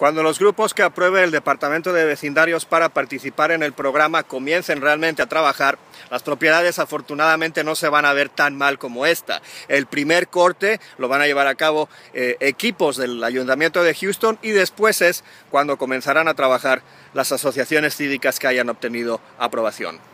Cuando los grupos que apruebe el Departamento de Vecindarios para participar en el programa comiencen realmente a trabajar, las propiedades afortunadamente no se van a ver tan mal como esta. El primer corte lo van a llevar a cabo eh, equipos del Ayuntamiento de Houston y después es cuando comenzarán a trabajar las asociaciones cívicas que hayan obtenido aprobación.